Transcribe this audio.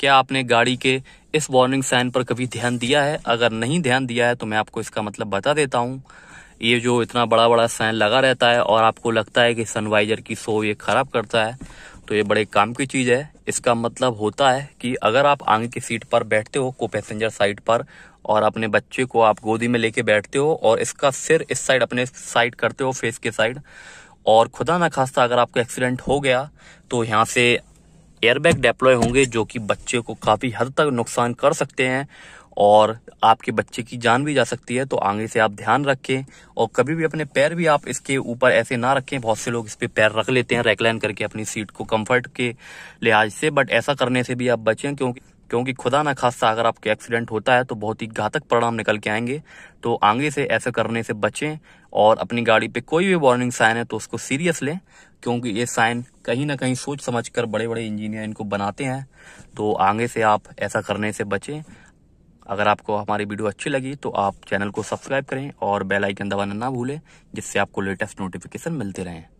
क्या आपने गाड़ी के इस वार्निंग साइन पर कभी ध्यान दिया है अगर नहीं ध्यान दिया है तो मैं आपको इसका मतलब बता देता हूँ ये जो इतना बड़ा बड़ा साइन लगा रहता है और आपको लगता है कि सनवाइजर की सो ये खराब करता है तो ये बड़े काम की चीज़ है इसका मतलब होता है कि अगर आप आगे की सीट पर बैठते हो को पैसेंजर साइड पर और अपने बच्चे को आप गोदी में लेके बैठते हो और इसका सिर इस साइड अपने साइड करते हो फेस के साइड और खुदा ना खास्ता अगर आपका एक्सीडेंट हो गया तो यहाँ से एयरबैग डेप्लॉय होंगे जो कि बच्चे को काफ़ी हद तक नुकसान कर सकते हैं और आपके बच्चे की जान भी जा सकती है तो आगे से आप ध्यान रखें और कभी भी अपने पैर भी आप इसके ऊपर ऐसे ना रखें बहुत से लोग इस पर पैर रख लेते हैं रेकलाइन करके अपनी सीट को कंफर्ट के लिहाज से बट ऐसा करने से भी आप बचें क्योंकि क्योंकि खुदा ना खासा अगर आपके एक्सीडेंट होता है तो बहुत ही घातक परिणाम निकल के आएंगे तो आगे से ऐसा करने से बचें और अपनी गाड़ी पे कोई भी वार्निंग साइन है तो उसको सीरियस लें क्योंकि ये साइन कहीं ना कहीं सोच समझ कर बड़े बड़े इंजीनियर इनको बनाते हैं तो आगे से आप ऐसा करने से बचें अगर आपको हमारी वीडियो अच्छी लगी तो आप चैनल को सब्सक्राइब करें और बेल आइकन दबाना ना भूलें जिससे आपको लेटेस्ट नोटिफिकेशन मिलते रहें